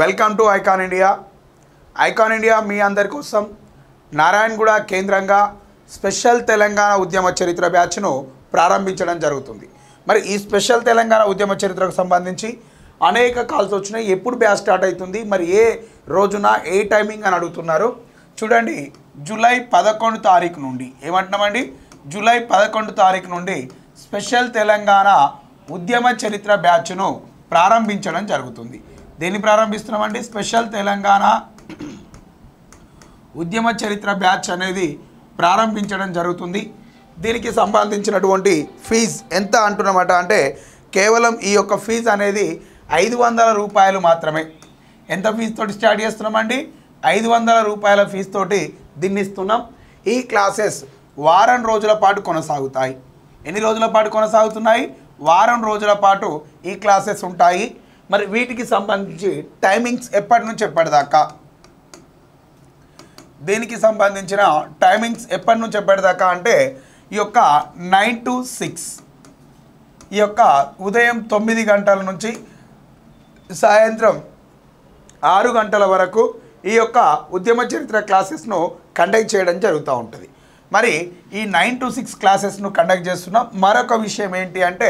welcome to icon India icon India మీ అందరి కోసం నారాయణగూడ కేంద్రంగా స్పెషల్ తెలంగాణ ఉద్యమ చరిత్ర బ్యాచ్ను ప్రారంభించడం జరుగుతుంది మరి ఈ స్పెషల్ తెలంగాణ ఉద్యమ చరిత్రకు సంబంధించి అనేక కాల్స్ వచ్చినాయి ఎప్పుడు బ్యాచ్ స్టార్ట్ అవుతుంది మరి ఏ రోజున ఏ టైమింగ్ అని అడుగుతున్నారు చూడండి జూలై పదకొండు తారీఖు నుండి ఏమంటున్నామండి జూలై పదకొండు తారీఖు నుండి స్పెషల్ తెలంగాణ ఉద్యమ చరిత్ర బ్యాచ్ను ప్రారంభించడం జరుగుతుంది దేన్ని ప్రారంభిస్తున్నామండి స్పెషల్ తెలంగాణ ఉద్యమ చరిత్ర బ్యాచ్ అనేది ప్రారంభించడం జరుగుతుంది దీనికి సంబంధించినటువంటి ఫీజ్ ఎంత అంటున్నమాట అంటే కేవలం ఈ యొక్క ఫీజు అనేది ఐదు వందల రూపాయలు మాత్రమే ఎంత ఫీజుతోటి స్టార్ట్ చేస్తున్నామండి ఐదు వందల రూపాయల ఫీజుతోటి దిన్నిస్తున్నాం ఈ క్లాసెస్ వారం రోజుల పాటు కొనసాగుతాయి ఎన్ని రోజుల పాటు కొనసాగుతున్నాయి వారం రోజుల పాటు ఈ క్లాసెస్ ఉంటాయి మరి వీటికి సంబంధించి టైమింగ్స్ ఎప్పటి నుంచి ఎప్పటిదాకా దీనికి సంబంధించిన టైమింగ్స్ ఎప్పటి నుంచి ఎప్పటిదాకా అంటే ఈ యొక్క నైన్ టు సిక్స్ ఈ యొక్క ఉదయం తొమ్మిది గంటల నుంచి సాయంత్రం ఆరు గంటల వరకు ఈ యొక్క ఉద్యమ చరిత్ర క్లాసెస్ను కండక్ట్ చేయడం జరుగుతూ ఉంటుంది మరి ఈ నైన్ టు సిక్స్ క్లాసెస్ను కండక్ట్ చేస్తున్న మరొక విషయం ఏంటి అంటే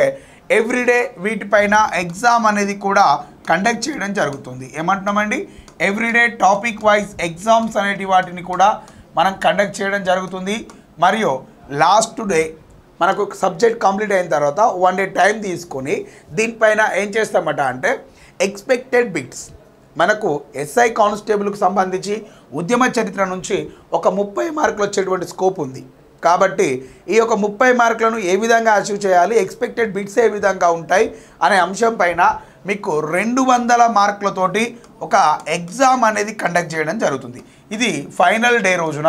ఎవ్రీడే వీటిపైన ఎగ్జామ్ అనేది కూడా కండక్ట్ చేయడం జరుగుతుంది ఏమంటున్నామండి ఎవ్రీడే టాపిక్ వైజ్ ఎగ్జామ్స్ అనేటి వాటిని కూడా మనం కండక్ట్ చేయడం జరుగుతుంది మరియు లాస్ట్ డే మనకు సబ్జెక్ట్ కంప్లీట్ అయిన తర్వాత వన్ డే టైం తీసుకొని దీనిపైన ఏం చేస్తామట అంటే ఎక్స్పెక్టెడ్ బిట్స్ మనకు ఎస్ఐ కానిస్టేబుల్కి సంబంధించి ఉద్యమ చరిత్ర నుంచి ఒక ముప్పై మార్కులు వచ్చేటువంటి స్కోప్ ఉంది కాబట్టి ఈ యొక్క ముప్పై మార్కులను ఏ విధంగా అచీవ్ చేయాలి ఎక్స్పెక్టెడ్ బిట్స్ ఏ విధంగా ఉంటాయి అనే అంశం పైన మీకు రెండు వందల మార్కులతోటి ఒక ఎగ్జామ్ అనేది కండక్ట్ చేయడం జరుగుతుంది ఇది ఫైనల్ డే రోజున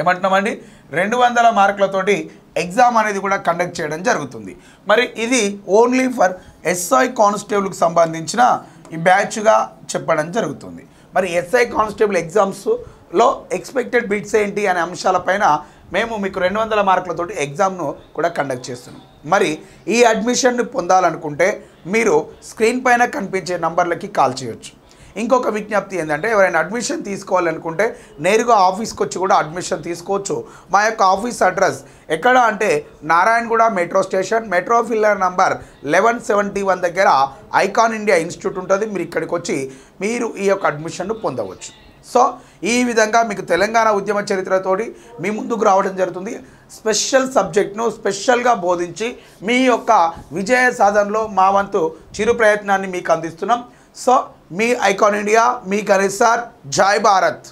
ఏమంటున్నామండి రెండు వందల మార్కులతోటి ఎగ్జామ్ అనేది కూడా కండక్ట్ చేయడం జరుగుతుంది మరి ఇది ఓన్లీ ఫర్ ఎస్ఐ కానిస్టేబుల్కి సంబంధించిన ఈ బ్యాచ్గా చెప్పడం జరుగుతుంది మరి ఎస్ఐ కానిస్టేబుల్ ఎగ్జామ్స్లో ఎక్స్పెక్టెడ్ బిట్స్ ఏంటి అనే అంశాలపైన మేము మీకు రెండు వందల మార్కులతోటి ఎగ్జామ్ను కూడా కండక్ట్ చేస్తున్నాం మరి ఈ అడ్మిషన్ పొందాలనుకుంటే మీరు స్క్రీన్ పైన కనిపించే నంబర్లకి కాల్ చేయొచ్చు ఇంకొక విజ్ఞప్తి ఏంటంటే ఎవరైనా అడ్మిషన్ తీసుకోవాలనుకుంటే నేరుగా ఆఫీస్కి వచ్చి కూడా అడ్మిషన్ తీసుకోవచ్చు మా యొక్క ఆఫీస్ అడ్రస్ ఎక్కడ అంటే Narayanaguda metro station metro pillar number eleven seventy one దగ్గర ఐకాన్ ఇండియా ఇన్స్టిట్యూట్ ఉంటుంది మీరు ఇక్కడికి వచ్చి మీరు ఈ యొక్క అడ్మిషన్ను పొందవచ్చు సో ఈ విధంగా మీకు తెలంగాణ ఉద్యమ చరిత్రతోటి మీ ముందుకు రావడం జరుగుతుంది స్పెషల్ సబ్జెక్ట్ను స్పెషల్గా బోధించి మీ యొక్క విజయ సాధనలో మా వంతు చిరు ప్రయత్నాన్ని మీకు అందిస్తున్నాం సో మీ ఐకాన్ ఇండియా మీ గణేష్ సార్ జాయ్ భారత్